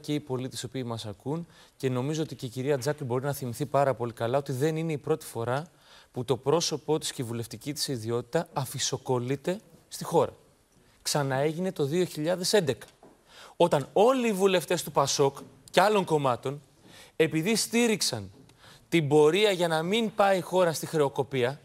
και οι πολίτε οι οποίοι μας ακούν. Και νομίζω ότι και η κυρία Τζάκη μπορεί να θυμηθεί πάρα πολύ καλά ότι δεν είναι η πρώτη φορά που το πρόσωπό της και η βουλευτική της ιδιότητα αφισοκολείται στη χώρα. Ξαναέγινε το 2011. Όταν όλοι οι βουλευτές του Πασόκ και άλλων κομμάτων, επειδή στήριξαν την πορεία για να μην πάει η χώρα στη χρεοκοπία,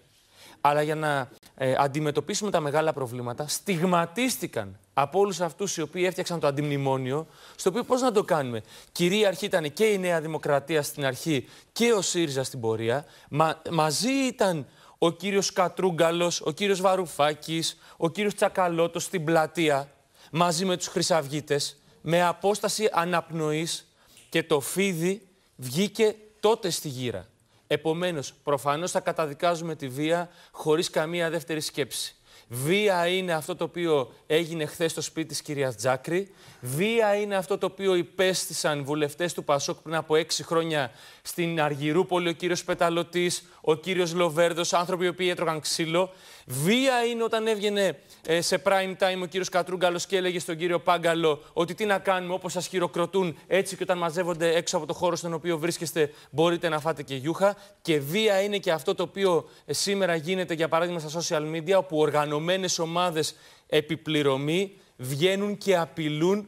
αλλά για να ε, αντιμετωπίσουμε τα μεγάλα προβλήματα, στιγματίστηκαν από όλους αυτούς οι οποίοι έφτιαξαν το αντιμνημόνιο, στο οποίο πώς να το κάνουμε. Κυρίαρχη ήταν και η Νέα Δημοκρατία στην αρχή και ο ΣΥΡΙΖΑ στην πορεία. μαζί ήταν ο κύριος Κατρούγκαλος, ο κύριος Βαρουφάκης, ο κύριος Τσακαλώτος, στην πλατεία, μαζί με τους Χρυσαυγίτες, με απόσταση αναπνοής και το φίδι βγήκε τότε στη γύρα. Επομένως, προφανώς θα καταδικάζουμε τη βία χωρίς καμία δεύτερη σκέψη. Βία είναι αυτό το οποίο έγινε χθες στο σπίτι της κυρίας Τζάκρη. Βία είναι αυτό το οποίο υπέστησαν βουλευτές του Πασόκ πριν από έξι χρόνια στην Αργυρούπολη, ο κύριος Πεταλωτής, ο κύριος Λοβέρδος, άνθρωποι οι οποίοι έτρωγαν ξύλο. Βία είναι όταν έβγαινε ε, σε prime time ο κύριος Κατρούγκαλος και έλεγε στον κύριο Πάγκαλο ότι τι να κάνουμε, όπως σας χειροκροτούν, έτσι και όταν μαζεύονται έξω από το χώρο στον οποίο βρίσκεστε, μπορείτε να φάτε και γιούχα. Και βία είναι και αυτό το οποίο ε, σήμερα γίνεται, για παράδειγμα, στα social media, όπου οργανώνουν οργανωμένες ομάδες επιπληρωμή βγαίνουν και απειλούν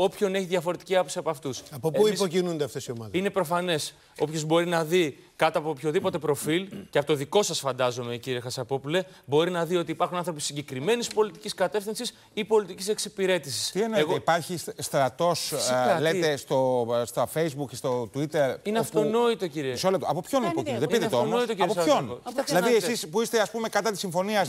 όποιον έχει διαφορετική άποψη από αυτούς. Από πού υποκινούνται αυτές οι ομάδες. Είναι προφανές. Όποιος μπορεί να δει κάτω από οποιοδήποτε προφίλ, και από το δικό σας φαντάζομαι, κύριε Χασαπόπουλε, μπορεί να δει ότι υπάρχουν άνθρωποι συγκεκριμένης πολιτικής κατεύθυνσης ή πολιτικής εξυπηρέτησης. Τι εννοείται, υπάρχει στρατός, ε, λέτε στο, στα Facebook και στο Twitter. Είναι όπου... αυτονόητο, κύριε. Από ποιον υποκινούνται, πείτε το όμω. Από ποιον. Δηλαδή, εσείς που είστε ας πούμε, κατά της συμφωνίας,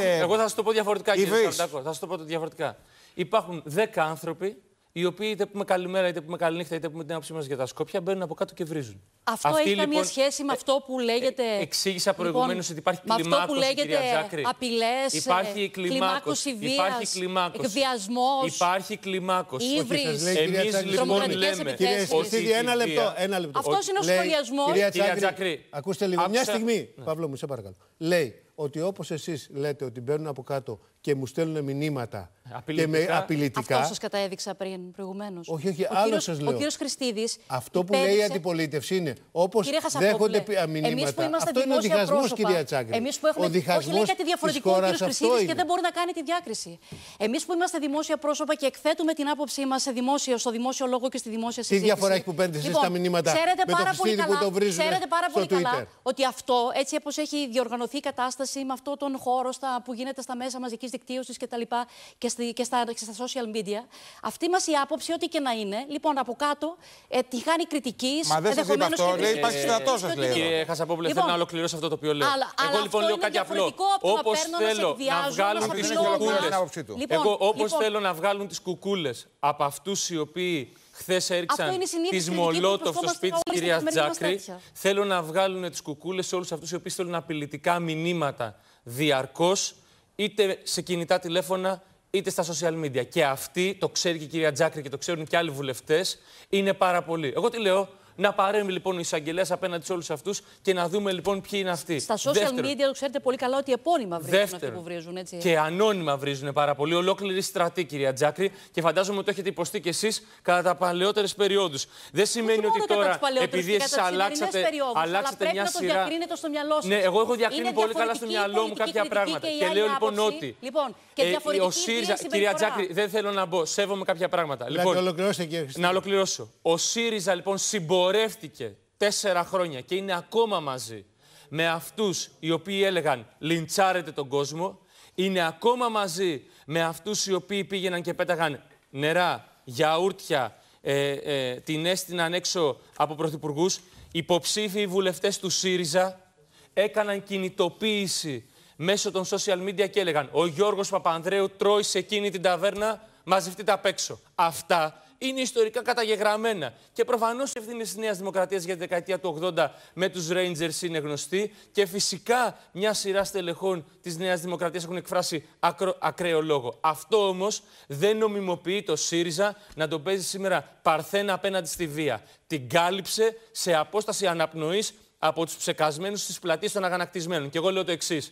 Εγώ θα σας το πω διαφορετικά, κύριε Θα σας το πω διαφορετικά. Υπάρχουν 10 άνθρωποι οι οποίοι είτε πούμε καλημέρα, είτε πούμε καληνύχτα, είτε πούμε την άποψή μας για τα σκόπια, μπαίνουν από κάτω και βρίζουν. Αυτό Αυτή, έχει λοιπόν, καμία σχέση ε, ε, ε, λοιπόν, με αυτό που λέγεται. εξήγησα προηγουμένω λοιπόν, ότι υπάρχει κλιμάκωση. Αυτό που λέγεται απειλέ, υπάρχει κλιμάκωση βία, υπάρχει κλιμάκωση. Εκβιασμός. Υπάρχει κλιμάκωση. Εμεί λοιπόν λέμε. ένα λεπτό. Αυτός είναι ο σχολιασμός. Κυρία Τσάκρη, ακούστε λίγο. Μια στιγμή, ναι. Παύλο μου, σε παρακαλώ. Λέει ότι όπως εσείς λέτε ότι μπαίνουν από κάτω και μου στέλνουν μηνύματα απειλητικά. και με απειλητικά. Αυτό σας κατέδειξα πριν προηγουμένως. Όχι, όχι, ο άλλο σας λέω. Ο κύριος Χριστίδης. Αυτό που λέει η αντιπολίτευση είναι όπως δέχονται μηνύματα. Εμείς που είμαστε αυτό είναι ο διχασμό, κυρία Τσάκη. Εμείς που έχουμε. Ο όχι, κάτι διαφορετικό ο κύριο Χριστίδης και δεν μπορεί να κάνει τη διάκριση. Εμείς που είμαστε δημόσια πρόσωπα και εκθέτουμε την άποψή μας σε στο δημόσιο λόγο και στη δημόσια συζήτηση. Τι διαφορά έχει που παίρνετε εσείς τα λοιπόν, μηνύματα με το Χριστίδη που το βρίζουν. Ξέρετε πάρα πολύ καλά ότι αυτό έτσι όπως έχει διοργανωθεί η κατάσταση με αυτόν τον χώρο στα, που γίνεται στα μέσα μαζικής δικτύωσης και τα λοιπά και, και, στα, και στα social media. Αυτή μας η άποψη, ό,τι και να είναι, λοιπόν από κάτω ε, τη χάνει κριτικής. Μα δεν σας είπα αυτό. Λέει, υπάρχει στρατός σας λέει. Κύριε Χασαπόπουλε, θέλω λοιπόν, να ολοκληρώσω αυτό το οποίο λέω. Αλλά Εγώ λοιπόν λέω κάτι απλό. Όπω λοιπόν, λοιπόν. θέλω να βγάλουν τι κουκούλε. Όπω θέλω να βγάλουν τις κουκούλες από αυτούς οι οποίοι Χθες έριξαν τη Μολότοφ στο σπίτι τη κυρία Τζάκρη. Θέλω να βγάλουν τις κουκούλες σε όλους αυτούς οι οποίοι στέλνουν απειλητικά μηνύματα διαρκώς, είτε σε κινητά τηλέφωνα, είτε στα social media. Και αυτή, το ξέρει και η κυρία Τζάκρη και το ξέρουν και άλλοι βουλευτές, είναι πάρα πολύ. Εγώ τι λέω, να παρέμβει λοιπόν ο εισαγγελέας απέναντι σε όλους αυτούς και να δούμε λοιπόν ποιοι είναι αυτοί. Στα social media το ξέρετε πολύ καλά ότι επώνυμα βρίζουν Δεύτερο. που βρίζουν, έτσι. Και ανώνυμα βρίζουν πάρα πολύ. Ολόκληρη στρατή, κυρία Τζάκρη, και φαντάζομαι ότι το έχετε υποστεί κι εσείς κατά τα παλαιότερες περιόδους. Δεν σημαίνει ότι τώρα επειδή εσεί αλλάξατε, αλλάξατε μια σειρά. Πρέπει να το διακρίνετε στο μυαλό σας. Ναι, εγώ έχω διακρίνει πολύ καλά στο μυαλό μου κάποια πράγματα. Και λέω λοιπόν ότι. Λοιπόν, ε, ε, Ο ΣΥΡΙΖΑ, κυρία Τζάκρη, δεν θέλω να μπω. Σέβομαι κάποια πράγματα. Λοιπόν, να ολοκληρώσω. Ο ΣΥΡΙΖΑ λοιπόν συμπορεί πορεύτηκε τέσσερα χρόνια και είναι ακόμα μαζί με αυτούς οι οποίοι έλεγαν «λιντσάρετε τον κόσμο», είναι ακόμα μαζί με αυτούς οι οποίοι πήγαιναν και πέταγαν νερά, γιαούρτια, ε, ε την έστειναν έξω από πρωθυπουργούς, υποψήφιοι βουλευτές του ΣΥΡΙΖΑ έκαναν κινητοποίηση μέσω των social media και έλεγαν «Ο Γιώργος Παπανδρέου τρώει σε εκείνη την ταβέρνα, μαζευτείτε απ' έξω». Αυτά είναι ιστορικά καταγεγραμμένα. Και προφανώς οι ευθύνη της Νέας Δημοκρατίας για τη δεκαετία του 80 με τους Rangers είναι γνωστοί Και φυσικά μια σειρά στελεχών της Νέας Δημοκρατίας έχουν εκφράσει ακρο... ακραίο λόγο. Αυτό όμως δεν νομιμοποιεί το ΣΥΡΙΖΑ να το παίζει σήμερα παρθένα απέναντι στη βία. Την κάλυψε σε απόσταση αναπνοής από τους ψεκασμένους τη πλατεία των αγανακτισμένων. Και εγώ λέω το εξής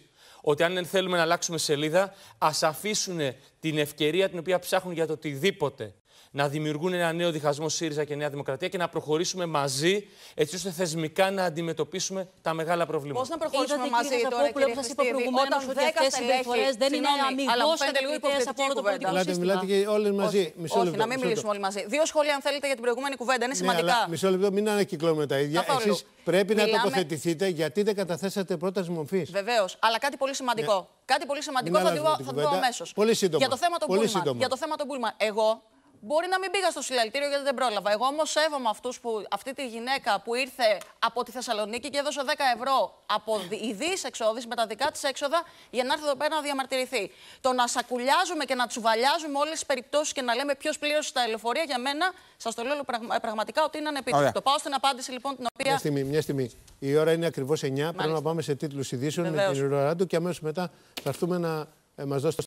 ότι αν δεν θέλουμε να αλλάξουμε σελίδα, ας αφήσουν την ευκαιρία την οποία ψάχνουν για το οτιδήποτε να δημιουργούν ένα νέο διχασμό ΣΥΡΙΖΑ και Νέα Δημοκρατία και να προχωρήσουμε μαζί, έτσι ώστε θεσμικά να αντιμετωπίσουμε τα μεγάλα προβλήματα. Πώς να προχωρήσουμε μαζί τώρα, κύριε που σας είπα προηγουμένω, αυτές οι συμπεριφορέ δεν είναι αμυγό κατηγορίε από όλο το πολιτικό σύστημα. Μιλάτε και όλοι μαζί. Όχι, να μην μιλήσουμε όλοι μαζί. Δύο σχόλια, αν θέλετε, για την προηγούμενη κουβέντα. Είναι ναι, σημαντικά. Μισό λεπτό, μην ανακυκλώνουμε τα ίδια. Εσείς πρέπει να τοποθετηθείτε γιατί δεν καταθέσατε πρόταση μορφής. Βεβαίως, αλλά κάτι πολύ σημαντικό. Ναι. Κάτι πολύ σημαντικό θα το δω αμέσω. Για το θέμα των Πούλμαν. Εγώ Μπορεί να μην πήγα στο συλλαλητήριο γιατί δεν πρόλαβα. Εγώ όμως σέβομαι που αυτή τη γυναίκα που ήρθε από τη Θεσσαλονίκη και έδωσε 10 ευρώ από ειδή εξόδου, με τα δικά της έξοδα για να έρθει εδώ πέρα να διαμαρτυρηθεί. Το να σακουλιάζουμε και να τσουβαλιάζουμε όλες τις περιπτώσεις και να λέμε ποιος πλήρωσε τα ελεφορία για μένα, σας το λέω πραγμα, ε, πραγματικά ότι είναι ανεπίτρεπτο. Πάω στην απάντηση λοιπόν την οποία. Μια στιγμή, μια στιγμή. Η ώρα είναι ακριβώς 9. Πρέπει να πάμε σε τίτλους ειδήσεων με την Ροράντου και αμέσως μετά θα έρθουμε να ε, μας δώσετε.